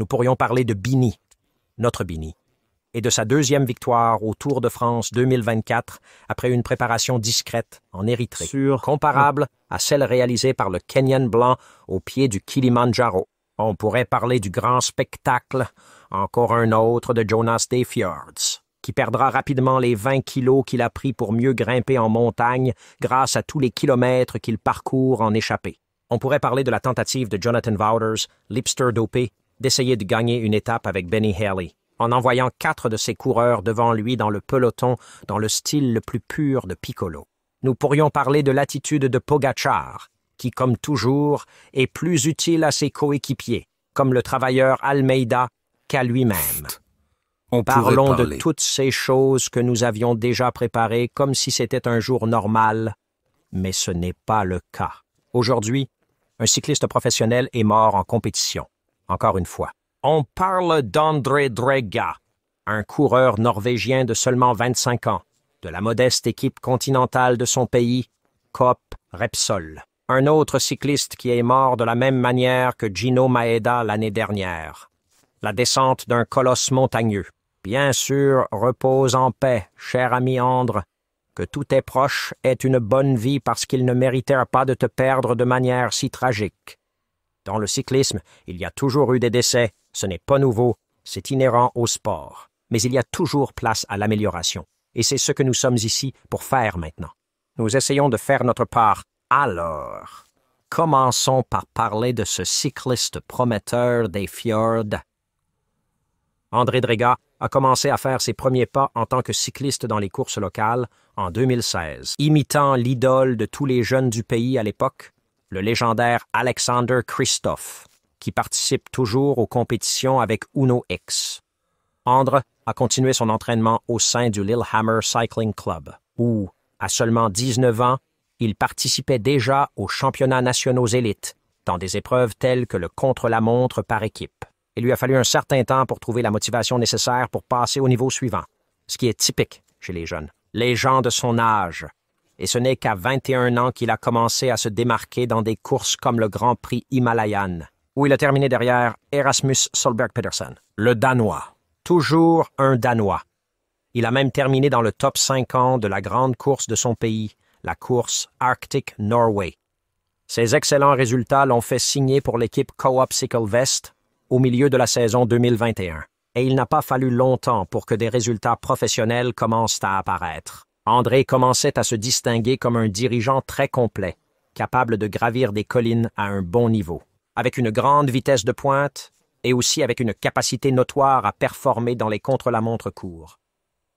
Nous pourrions parler de Bini, notre Bini, et de sa deuxième victoire au Tour de France 2024 après une préparation discrète en Érythrée, comparable à celle réalisée par le Kenyan blanc au pied du Kilimanjaro. On pourrait parler du grand spectacle, encore un autre de Jonas Fjords, qui perdra rapidement les 20 kilos qu'il a pris pour mieux grimper en montagne grâce à tous les kilomètres qu'il parcourt en échappée. On pourrait parler de la tentative de Jonathan Vauders, Lipster dopé, d'essayer de gagner une étape avec Benny Haley, en envoyant quatre de ses coureurs devant lui dans le peloton dans le style le plus pur de Piccolo. Nous pourrions parler de l'attitude de Pogachar, qui, comme toujours, est plus utile à ses coéquipiers, comme le travailleur Almeida, qu'à lui-même. On Parlons de toutes ces choses que nous avions déjà préparées comme si c'était un jour normal, mais ce n'est pas le cas. Aujourd'hui, un cycliste professionnel est mort en compétition encore une fois. On parle d'André Drega, un coureur norvégien de seulement 25 ans, de la modeste équipe continentale de son pays, Coop Repsol. Un autre cycliste qui est mort de la même manière que Gino Maeda l'année dernière. La descente d'un colosse montagneux. Bien sûr, repose en paix, cher ami Andre, que tout tes proches aient une bonne vie parce qu'ils ne méritèrent pas de te perdre de manière si tragique. Dans le cyclisme, il y a toujours eu des décès, ce n'est pas nouveau, c'est inhérent au sport, mais il y a toujours place à l'amélioration, et c'est ce que nous sommes ici pour faire maintenant. Nous essayons de faire notre part. Alors, commençons par parler de ce cycliste prometteur des fjords. André Drega a commencé à faire ses premiers pas en tant que cycliste dans les courses locales en 2016, imitant l'idole de tous les jeunes du pays à l'époque, le légendaire Alexander Christophe, qui participe toujours aux compétitions avec Uno X. Andre a continué son entraînement au sein du Lillehammer Cycling Club, où, à seulement 19 ans, il participait déjà aux championnats nationaux élites, dans des épreuves telles que le contre-la-montre par équipe. Il lui a fallu un certain temps pour trouver la motivation nécessaire pour passer au niveau suivant, ce qui est typique chez les jeunes. Les gens de son âge et ce n'est qu'à 21 ans qu'il a commencé à se démarquer dans des courses comme le Grand Prix Himalayan, où il a terminé derrière Erasmus Solberg Pedersen, le Danois. Toujours un Danois. Il a même terminé dans le top ans de la grande course de son pays, la course Arctic Norway. Ses excellents résultats l'ont fait signer pour l'équipe Co-op Vest au milieu de la saison 2021. Et il n'a pas fallu longtemps pour que des résultats professionnels commencent à apparaître. André commençait à se distinguer comme un dirigeant très complet, capable de gravir des collines à un bon niveau, avec une grande vitesse de pointe et aussi avec une capacité notoire à performer dans les contre-la-montre courts.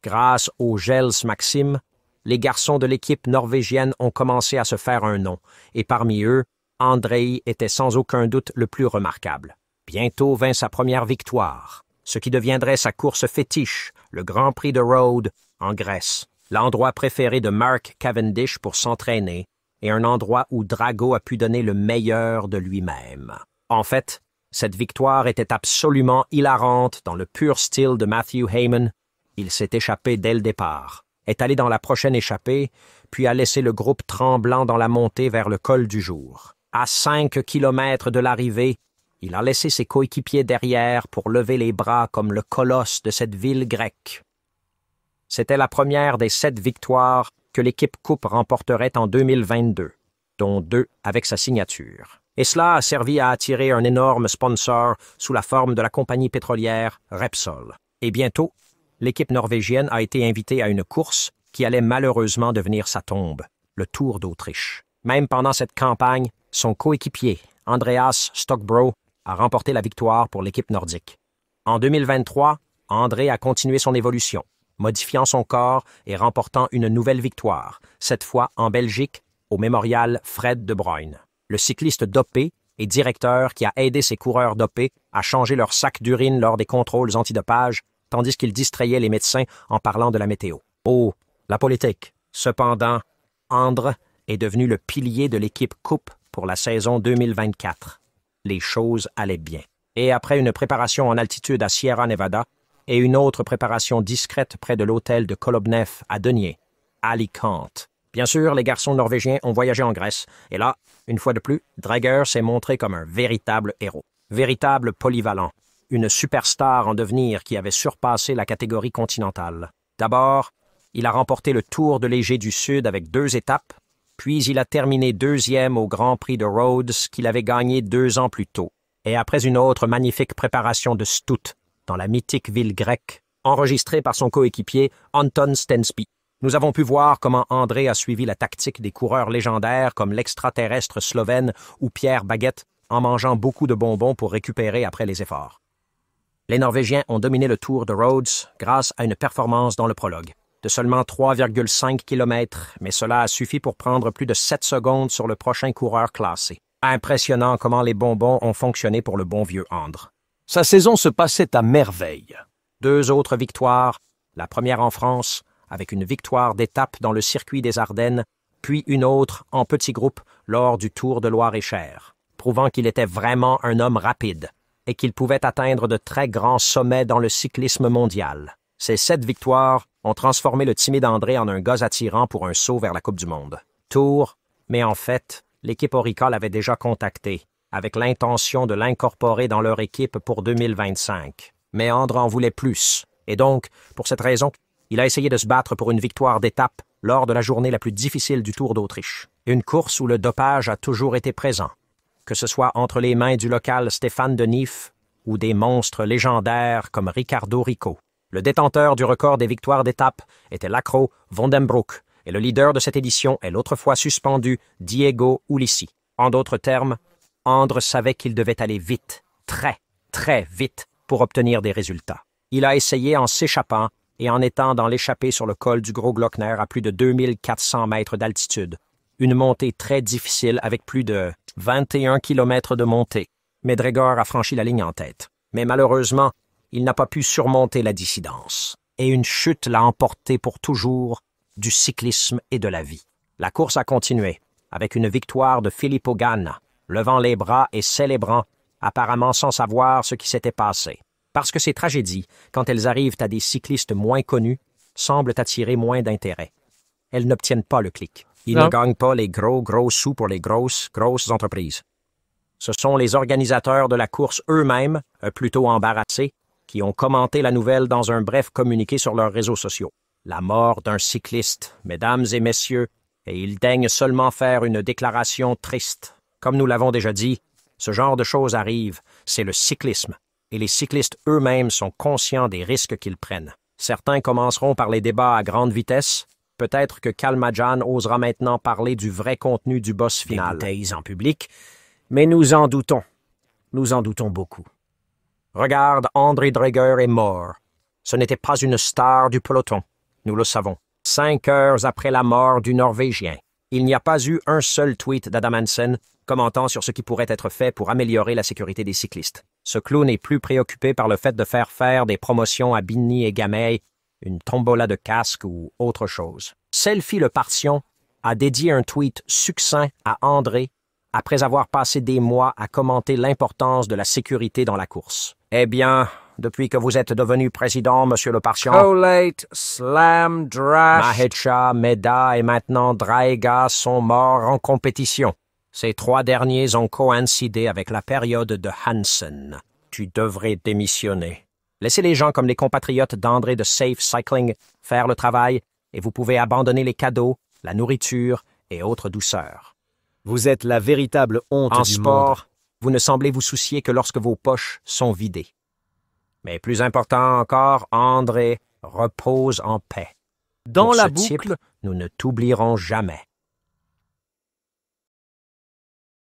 Grâce aux Gels Maxime, les garçons de l'équipe norvégienne ont commencé à se faire un nom, et parmi eux, André était sans aucun doute le plus remarquable. Bientôt vint sa première victoire, ce qui deviendrait sa course fétiche, le Grand Prix de Rhodes, en Grèce, l'endroit préféré de Mark Cavendish pour s'entraîner et un endroit où Drago a pu donner le meilleur de lui-même. En fait, cette victoire était absolument hilarante dans le pur style de Matthew Heyman. Il s'est échappé dès le départ, est allé dans la prochaine échappée, puis a laissé le groupe tremblant dans la montée vers le col du jour. À cinq kilomètres de l'arrivée, il a laissé ses coéquipiers derrière pour lever les bras comme le colosse de cette ville grecque. C'était la première des sept victoires que l'équipe Coupe remporterait en 2022, dont deux avec sa signature. Et cela a servi à attirer un énorme sponsor sous la forme de la compagnie pétrolière Repsol. Et bientôt, l'équipe norvégienne a été invitée à une course qui allait malheureusement devenir sa tombe, le Tour d'Autriche. Même pendant cette campagne, son coéquipier, Andreas Stockbro, a remporté la victoire pour l'équipe nordique. En 2023, André a continué son évolution modifiant son corps et remportant une nouvelle victoire, cette fois en Belgique, au mémorial Fred de Bruyne. Le cycliste dopé et directeur qui a aidé ses coureurs dopés à changer leur sac d'urine lors des contrôles antidopage, tandis qu'il distrayait les médecins en parlant de la météo. Oh, la politique. Cependant, Andre est devenu le pilier de l'équipe Coupe pour la saison 2024. Les choses allaient bien. Et après une préparation en altitude à Sierra Nevada, et une autre préparation discrète près de l'hôtel de Kolobnev à Denier, Alicante. Bien sûr, les garçons norvégiens ont voyagé en Grèce, et là, une fois de plus, Drager s'est montré comme un véritable héros, véritable polyvalent, une superstar en devenir qui avait surpassé la catégorie continentale. D'abord, il a remporté le Tour de l'Égée du Sud avec deux étapes, puis il a terminé deuxième au Grand Prix de Rhodes qu'il avait gagné deux ans plus tôt. Et après une autre magnifique préparation de Stout, dans la mythique ville grecque, enregistrée par son coéquipier Anton Stensby. Nous avons pu voir comment André a suivi la tactique des coureurs légendaires comme l'extraterrestre slovène ou Pierre Baguette en mangeant beaucoup de bonbons pour récupérer après les efforts. Les Norvégiens ont dominé le Tour de Rhodes grâce à une performance dans le prologue de seulement 3,5 km, mais cela a suffi pour prendre plus de 7 secondes sur le prochain coureur classé. Impressionnant comment les bonbons ont fonctionné pour le bon vieux André. Sa saison se passait à merveille. Deux autres victoires, la première en France, avec une victoire d'étape dans le circuit des Ardennes, puis une autre en petit groupe lors du Tour de Loire-et-Cher, prouvant qu'il était vraiment un homme rapide et qu'il pouvait atteindre de très grands sommets dans le cyclisme mondial. Ces sept victoires ont transformé le timide André en un gaz attirant pour un saut vers la Coupe du Monde. Tour, mais en fait, l'équipe Auricole avait déjà contacté avec l'intention de l'incorporer dans leur équipe pour 2025. Mais Andre en voulait plus, et donc, pour cette raison, il a essayé de se battre pour une victoire d'étape lors de la journée la plus difficile du Tour d'Autriche, une course où le dopage a toujours été présent, que ce soit entre les mains du local Stéphane de Nif ou des monstres légendaires comme Ricardo Rico. Le détenteur du record des victoires d'étape était l'accro Vandenbroek, et le leader de cette édition est l'autrefois suspendu Diego Ulissi. En d'autres termes, Andre savait qu'il devait aller vite, très, très vite, pour obtenir des résultats. Il a essayé en s'échappant et en étant dans l'échappée sur le col du Gros Glockner à plus de 2400 mètres d'altitude. Une montée très difficile avec plus de 21 km de montée. Medregor a franchi la ligne en tête. Mais malheureusement, il n'a pas pu surmonter la dissidence. Et une chute l'a emporté pour toujours du cyclisme et de la vie. La course a continué, avec une victoire de Filippo Ganna, levant les bras et célébrant, apparemment sans savoir ce qui s'était passé. Parce que ces tragédies, quand elles arrivent à des cyclistes moins connus, semblent attirer moins d'intérêt. Elles n'obtiennent pas le clic. Ils ne gagnent pas les gros, gros sous pour les grosses, grosses entreprises. Ce sont les organisateurs de la course eux-mêmes, euh, plutôt embarrassés, qui ont commenté la nouvelle dans un bref communiqué sur leurs réseaux sociaux. La mort d'un cycliste, mesdames et messieurs, et ils daignent seulement faire une déclaration triste comme nous l'avons déjà dit, ce genre de choses arrive, c'est le cyclisme, et les cyclistes eux-mêmes sont conscients des risques qu'ils prennent. Certains commenceront par les débats à grande vitesse, peut-être que Kalmajan osera maintenant parler du vrai contenu du boss final. en public, mais nous en doutons. Nous en doutons beaucoup. Regarde, André Dreger est mort. Ce n'était pas une star du peloton, nous le savons. Cinq heures après la mort du Norvégien, il n'y a pas eu un seul tweet d'Adam Hansen commentant sur ce qui pourrait être fait pour améliorer la sécurité des cyclistes. Ce clown n'est plus préoccupé par le fait de faire faire des promotions à Binny et Gamay, une tombola de casque ou autre chose. Selfie le Partion a dédié un tweet succinct à André après avoir passé des mois à commenter l'importance de la sécurité dans la course. Eh bien, depuis que vous êtes devenu président, Monsieur le Partion, Slam, Mahecha, Meda et maintenant Draega sont morts en compétition. Ces trois derniers ont coïncidé avec la période de Hansen. Tu devrais démissionner. Laissez les gens comme les compatriotes d'André de Safe Cycling faire le travail et vous pouvez abandonner les cadeaux, la nourriture et autres douceurs. Vous êtes la véritable honte en du sport, vous ne semblez vous soucier que lorsque vos poches sont vidées. Mais plus important encore, André repose en paix. Dans la ce nous ne t'oublierons jamais.